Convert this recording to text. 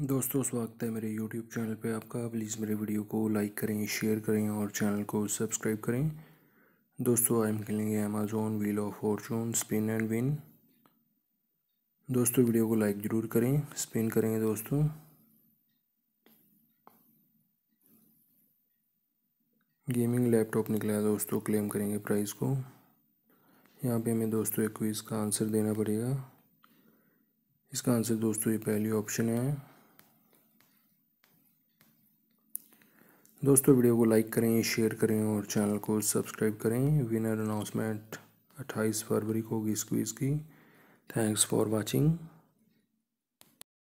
दोस्तों स्वागत है मेरे यूट्यूब चैनल पे आपका प्लीज़ मेरे वीडियो को लाइक करें शेयर करें और चैनल को सब्सक्राइब करें दोस्तों हम खेलेंगे Amazon wheel of fortune spin and win दोस्तों वीडियो को लाइक ज़रूर करें स्पिन करेंगे दोस्तों गेमिंग लैपटॉप निकला है दोस्तों क्लेम करेंगे प्राइस को यहाँ पे हमें दोस्तों एक क्विज़ का आंसर देना पड़ेगा इसका आंसर दोस्तों ये पहली ऑप्शन है दोस्तों वीडियो को लाइक करें शेयर करें और चैनल को सब्सक्राइब करें विनर अनाउंसमेंट 28 फरवरी को होगी स्क्वीज़ की थैंक्स फॉर वाचिंग